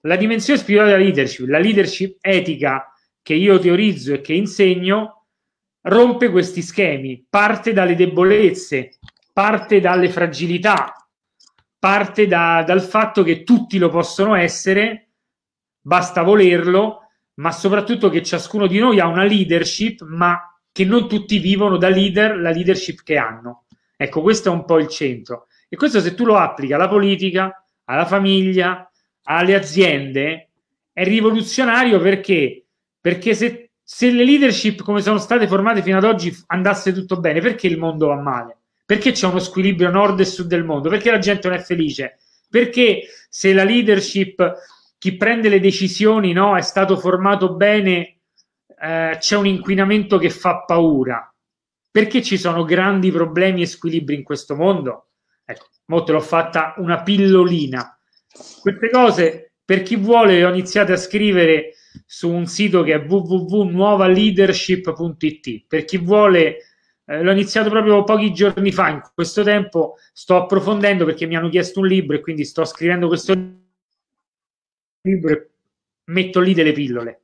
la dimensione spirituale della leadership, la leadership etica che io teorizzo e che insegno, rompe questi schemi, parte dalle debolezze, parte dalle fragilità, parte da, dal fatto che tutti lo possono essere, basta volerlo, ma soprattutto che ciascuno di noi ha una leadership, ma che non tutti vivono da leader la leadership che hanno. Ecco, questo è un po' il centro. E questo se tu lo applica alla politica, alla famiglia, alle aziende, è rivoluzionario perché? Perché se, se le leadership come sono state formate fino ad oggi andasse tutto bene, perché il mondo va male? Perché c'è uno squilibrio nord e sud del mondo? Perché la gente non è felice? Perché se la leadership, chi prende le decisioni, no, è stato formato bene eh, c'è un inquinamento che fa paura, perché ci sono grandi problemi e squilibri in questo mondo. Ecco, mo te l'ho fatta una pillolina. Queste cose, per chi vuole, le ho iniziate a scrivere su un sito che è www.nuovaleadership.it. Per chi vuole, eh, l'ho iniziato proprio pochi giorni fa, in questo tempo sto approfondendo perché mi hanno chiesto un libro e quindi sto scrivendo questo libro e metto lì delle pillole.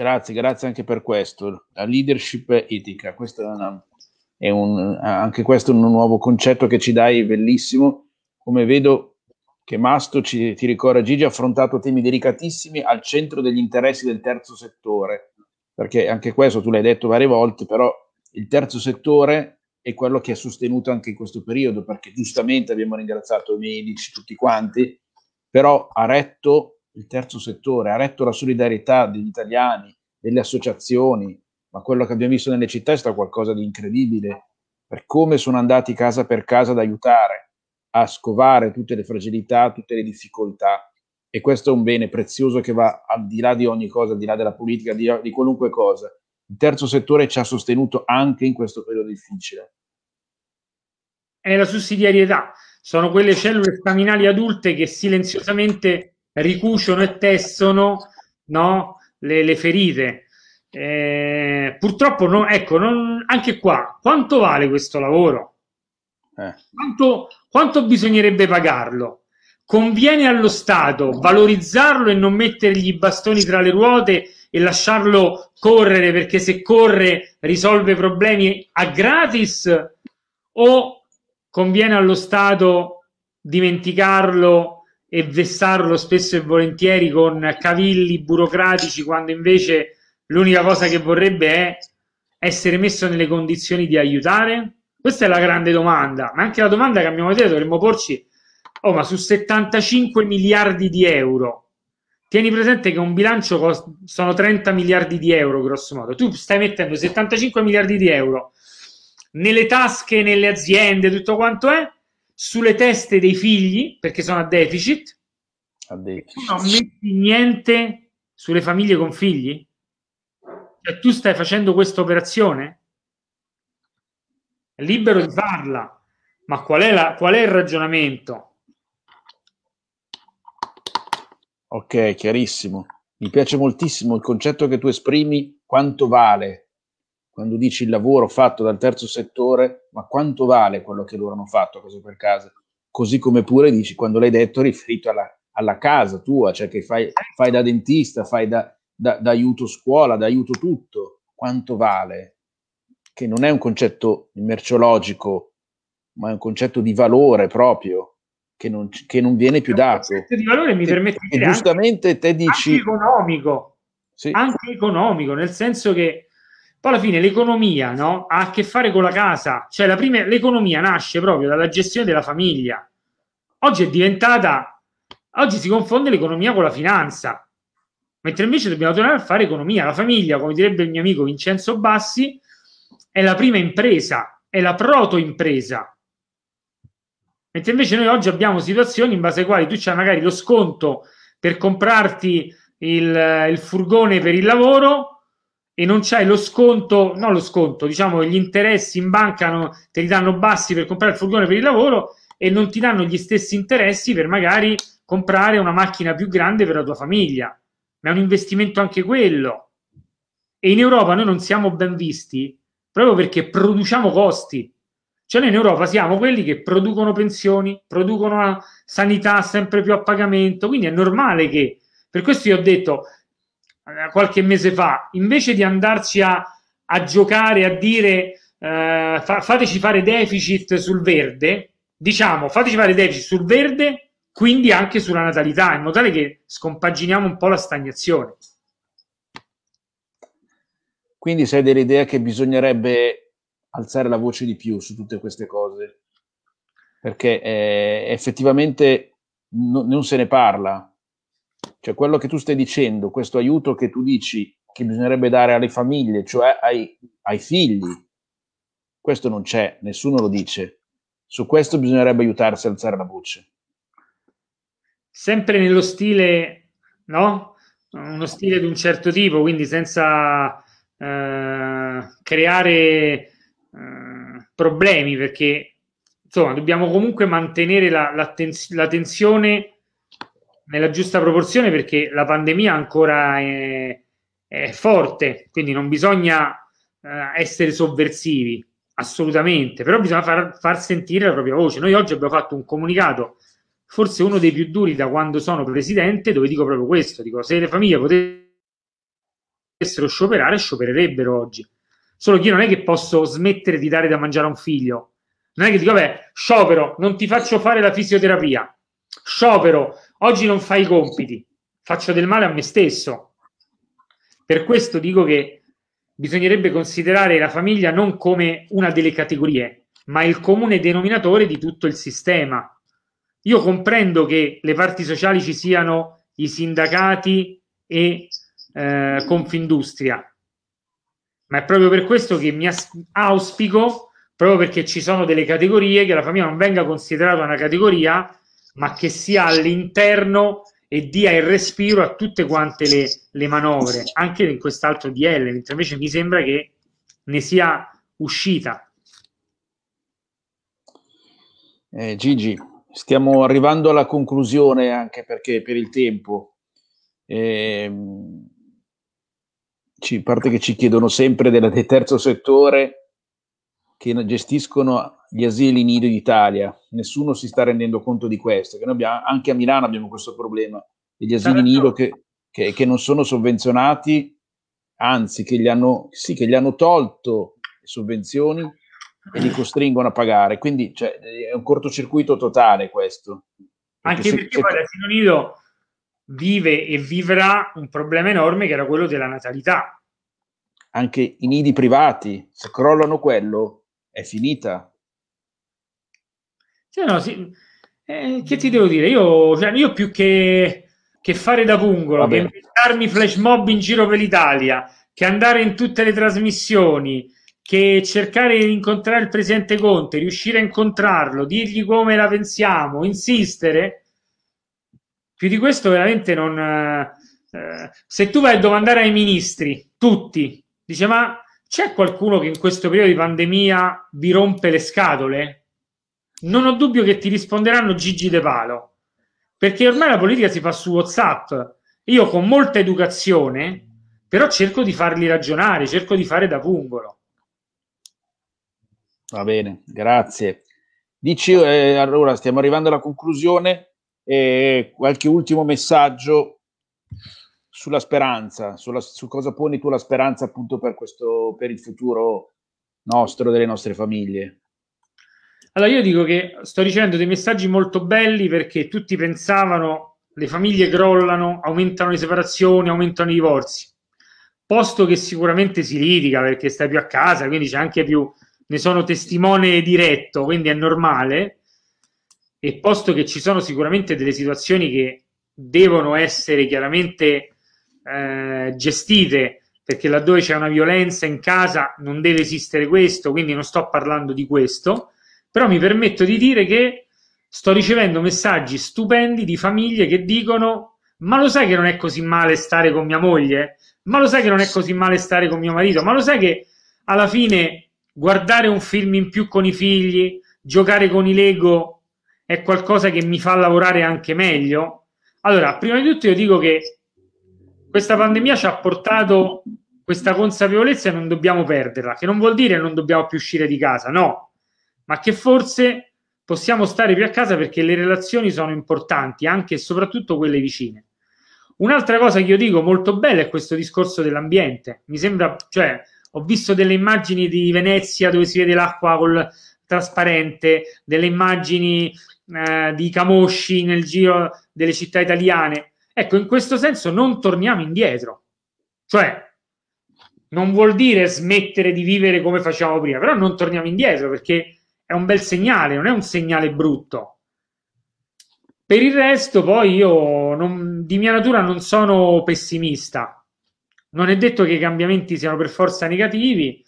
Grazie, grazie anche per questo. La leadership etica, questo è, una, è un, anche questo un nuovo concetto che ci dai, bellissimo. Come vedo che Masto, ci, ti ricorda Gigi, ha affrontato temi delicatissimi al centro degli interessi del terzo settore, perché anche questo tu l'hai detto varie volte, però il terzo settore è quello che ha sostenuto anche in questo periodo, perché giustamente abbiamo ringraziato i medici, tutti quanti, però ha retto il terzo settore, ha retto la solidarietà degli italiani, delle associazioni, ma quello che abbiamo visto nelle città è stato qualcosa di incredibile, per come sono andati casa per casa ad aiutare, a scovare tutte le fragilità, tutte le difficoltà. E questo è un bene prezioso che va al di là di ogni cosa, al di là della politica, di, di qualunque cosa. Il terzo settore ci ha sostenuto anche in questo periodo difficile. È la sussidiarietà, sono quelle cellule staminali adulte che silenziosamente ricuciono e tessono no, le, le, ferite. Eh, purtroppo, no, ecco, non, anche qua, quanto vale questo lavoro? Eh. Quanto, quanto bisognerebbe pagarlo? Conviene allo Stato valorizzarlo e non mettergli i bastoni tra le ruote e lasciarlo correre perché se corre risolve problemi a gratis o conviene allo Stato dimenticarlo e vessarlo spesso e volentieri con cavilli burocratici quando invece l'unica cosa che vorrebbe è essere messo nelle condizioni di aiutare? Questa è la grande domanda, ma anche la domanda che a mio avviso dovremmo porci, oh ma su 75 miliardi di euro, tieni presente che un bilancio cost- sono 30 miliardi di euro grosso modo, tu stai mettendo 75 miliardi di euro nelle tasche, nelle aziende, tutto quanto è, sulle teste dei figli perché sono a deficit, a deficit. non metti niente sulle famiglie con figli? Cioè, tu stai facendo questa operazione? È libero di farla, ma qual è, la, qual è il ragionamento? Ok, chiarissimo. Mi piace moltissimo il concetto che tu esprimi, quanto vale quando dici il lavoro fatto dal terzo settore, ma quanto vale quello che loro hanno fatto, così per caso? Così come pure dici, quando l'hai detto, riferito alla, alla casa tua, cioè che fai, certo. fai da dentista, fai da, da, da, aiuto scuola, da aiuto tutto, quanto vale? Che non è un concetto merceologico, ma è un concetto di valore proprio, che non, che non viene più dato. Il di valore mi permette di dire giustamente anche, te dici... Anche economico, sì. anche economico, nel senso che poi alla fine l'economia no, ha a che fare con la casa, cioè la prima, l'economia nasce proprio dalla gestione della famiglia. Oggi è diventata, oggi si confonde l'economia con la finanza, mentre invece dobbiamo tornare a fare economia. La famiglia, come direbbe il mio amico Vincenzo Bassi, è la prima impresa, è la proto-impresa. Mentre invece noi oggi abbiamo situazioni in base alle quali tu c'hai magari lo sconto per comprarti il, il furgone per il lavoro e non c'è lo sconto, no lo sconto, diciamo gli interessi in banca no, te li danno bassi per comprare il furgone per il lavoro e non ti danno gli stessi interessi per magari comprare una macchina più grande per la tua famiglia. Ma è un investimento anche quello. E in Europa noi non siamo ben visti proprio perché produciamo costi. Cioè noi in Europa siamo quelli che producono pensioni, producono sanità sempre più a pagamento, quindi è normale che per questo io ho detto eh, qualche mese fa, invece di andarci a, a giocare, a dire eh, fa, fateci fare deficit sul verde, diciamo fateci fare deficit sul verde, quindi anche sulla natalità, in modo tale che scompaginiamo un po' la stagnazione. Quindi sei dell'idea che bisognerebbe alzare la voce di più su tutte queste cose, perché eh, effettivamente no, non se ne parla, cioè quello che tu stai dicendo, questo aiuto che tu dici che bisognerebbe dare alle famiglie, cioè ai, ai figli, questo non c'è, nessuno lo dice. Su questo bisognerebbe aiutarsi a alzare la voce. Sempre nello stile, no? Uno stile di un certo tipo, quindi senza eh, creare eh, problemi, perché insomma dobbiamo comunque mantenere la, la, tens- la tensione nella giusta proporzione perché la pandemia ancora è, è forte, quindi non bisogna eh, essere sovversivi, assolutamente, però bisogna far, far sentire la propria voce. Noi oggi abbiamo fatto un comunicato, forse uno dei più duri da quando sono presidente, dove dico proprio questo, dico se le famiglie potessero scioperare, sciopererebbero oggi. Solo che io non è che posso smettere di dare da mangiare a un figlio, non è che dico, vabbè, sciopero, non ti faccio fare la fisioterapia. Sciopero, oggi non fai i compiti, faccio del male a me stesso. Per questo dico che bisognerebbe considerare la famiglia non come una delle categorie, ma il comune denominatore di tutto il sistema. Io comprendo che le parti sociali ci siano i sindacati e eh, Confindustria, ma è proprio per questo che mi auspico, proprio perché ci sono delle categorie, che la famiglia non venga considerata una categoria, ma che sia all'interno e dia il respiro a tutte quante le, le manovre, anche in quest'altro DL, mentre invece mi sembra che ne sia uscita. Eh, Gigi, stiamo arrivando alla conclusione anche perché per il tempo. Eh, ci, parte che ci chiedono sempre della, del terzo settore che gestiscono gli asili nido d'Italia. Nessuno si sta rendendo conto di questo, che noi abbiamo, anche a Milano abbiamo questo problema, Gli asili nido che, che, che, non sono sovvenzionati, anzi che gli hanno, sì, che gli hanno tolto le sovvenzioni e li costringono a pagare. Quindi cioè, è un cortocircuito totale questo. Perché anche perché se, poi l'asilo nido vive e vivrà un problema enorme che era quello della natalità. Anche i nidi privati, se crollano quello, è finita cioè, no, sì, eh, che ti devo dire? Io, cioè, io più che, che, fare da pungolo, Vabbè. che inventarmi flash mob in giro per l'Italia, che andare in tutte le trasmissioni, che cercare di incontrare il presidente Conte, riuscire a incontrarlo, dirgli come la pensiamo, insistere, più di questo veramente non... Eh, se tu vai a domandare ai ministri, tutti, dice ma c'è qualcuno che in questo periodo di pandemia vi rompe le scatole? non ho dubbio che ti risponderanno Gigi De Palo, perché ormai la politica si fa su WhatsApp. Io con molta educazione, però cerco di farli ragionare, cerco di fare da pungolo. Va bene, grazie. Dici, eh, allora stiamo arrivando alla conclusione, eh, qualche ultimo messaggio sulla speranza, sulla, su cosa poni tu la speranza appunto per, questo, per il futuro nostro, delle nostre famiglie. Allora io dico che sto ricevendo dei messaggi molto belli perché tutti pensavano le famiglie crollano, aumentano le separazioni, aumentano i divorzi. Posto che sicuramente si litiga perché stai più a casa, quindi c'è anche più, ne sono testimone diretto, quindi è normale. E posto che ci sono sicuramente delle situazioni che devono essere chiaramente eh, gestite, perché laddove c'è una violenza in casa non deve esistere questo, quindi non sto parlando di questo, però mi permetto di dire che sto ricevendo messaggi stupendi di famiglie che dicono: Ma lo sai che non è così male stare con mia moglie? Ma lo sai che non è così male stare con mio marito? Ma lo sai che alla fine guardare un film in più con i figli, giocare con i Lego è qualcosa che mi fa lavorare anche meglio? Allora, prima di tutto io dico che questa pandemia ci ha portato questa consapevolezza e non dobbiamo perderla, che non vuol dire non dobbiamo più uscire di casa, no, ma che forse possiamo stare più a casa perché le relazioni sono importanti, anche e soprattutto quelle vicine. Un'altra cosa che io dico molto bella è questo discorso dell'ambiente. Mi sembra, cioè, ho visto delle immagini di Venezia dove si vede l'acqua col trasparente, delle immagini eh, di camosci nel giro delle città italiane. Ecco, in questo senso non torniamo indietro. Cioè, non vuol dire smettere di vivere come facevamo prima, però non torniamo indietro perché è un bel segnale, non è un segnale brutto. Per il resto, poi io non, di mia natura non sono pessimista. Non è detto che i cambiamenti siano per forza negativi.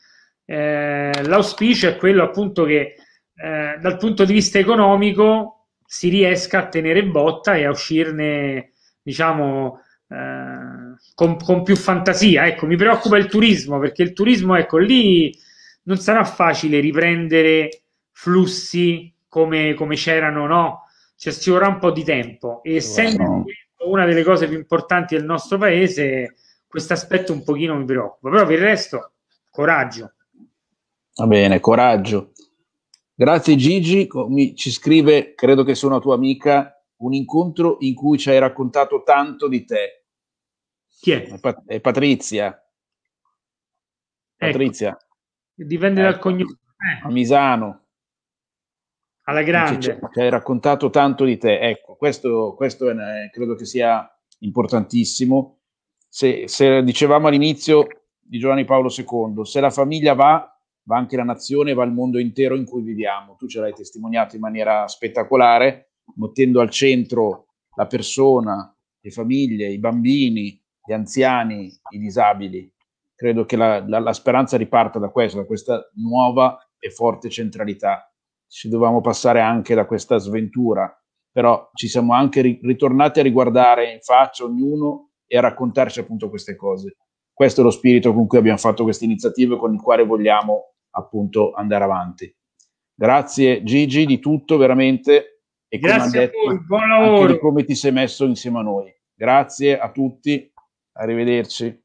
Eh, l'auspicio è quello appunto che eh, dal punto di vista economico si riesca a tenere botta e a uscirne, diciamo, eh, con, con, più fantasia. Ecco, mi preoccupa il turismo perché il turismo, ecco, lì non sarà facile riprendere flussi come, come c'erano, no? Cioè ci vorrà un po' di tempo e essendo no. una delle cose più importanti del nostro paese, questo aspetto un pochino mi preoccupa, però per il resto coraggio. Va bene, coraggio. Grazie Gigi, mi, ci scrive, credo che sia una tua amica, un incontro in cui ci hai raccontato tanto di te. Chi è? È, Pat- è Patrizia. Ecco. Patrizia. Dipende ecco. dal cognome. Eh. Misano alla grande. Ci, ci hai raccontato tanto di te, ecco, questo, questo è, eh, credo che sia importantissimo. Se, se, dicevamo all'inizio di Giovanni Paolo II, se la famiglia va, va anche la nazione, va il mondo intero in cui viviamo. Tu ce l'hai testimoniato in maniera spettacolare, mettendo al centro la persona, le famiglie, i bambini, gli anziani, i disabili. Credo che la, la, la speranza riparta da questo, da questa nuova e forte centralità ci dovevamo passare anche da questa sventura, però ci siamo anche ri- ritornati a riguardare in faccia ognuno e a raccontarci appunto queste cose. Questo è lo spirito con cui abbiamo fatto questa iniziativa e con il quale vogliamo appunto andare avanti. Grazie Gigi di tutto veramente e come Grazie detto, a voi, buon lavoro. di come ti sei messo insieme a noi. Grazie a tutti, arrivederci.